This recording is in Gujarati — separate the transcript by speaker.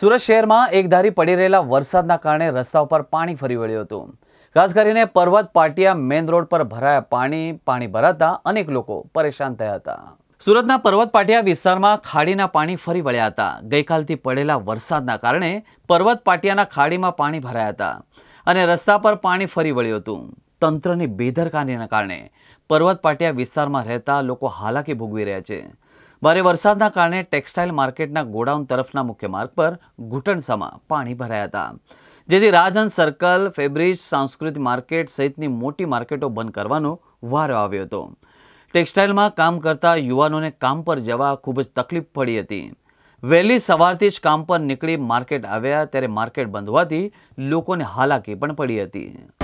Speaker 1: સુરત શહેરમાં એકધારી પડી રહેલા વરસાદના કારણે રસ્તા ઉપર પાણી ફરી વળ્યું હતું ખાસ કરીને પર્વત પાટિયા મેઇન રોડ પર ભરાયા પાણી પાણી ભરાતા અનેક લોકો પરેશાન થયા હતા સુરતના પર્વત પાટિયા વિસ્તારમાં ખાડીના પાણી ફરી વળ્યા હતા ગઈકાલથી પડેલા વરસાદના કારણે પર્વત પાટિયાના ખાડીમાં પાણી ભરાયા હતા અને રસ્તા પર પાણી ફરી વળ્યું હતું તંત્રની બેદરકારીના કારણે પર્વત પાટિયા વિસ્તારમાં રહેતા લોકો હાલાકી ભોગવી રહ્યા છે ભારે વરસાદના કારણે ટેક્સટાઇલ માર્કેટના ગોડાઉન તરફના મુખ્ય માર્ગ પર ઘૂંટણસામાં પાણી ભરાયા હતા જેથી રાજહંસ સર્કલ ફેબ્રિજ સાંસ્કૃતિક માર્કેટ સહિતની મોટી માર્કેટો બંધ કરવાનો વારો આવ્યો હતો ટેક્સટાઇલમાં કામ કરતા યુવાનોને કામ પર જવા ખૂબ જ તકલીફ પડી હતી વહેલી સવારથી જ કામ પર નીકળી માર્કેટ આવ્યા ત્યારે માર્કેટ બંધ હોવાથી લોકોને હાલાકી પણ પડી હતી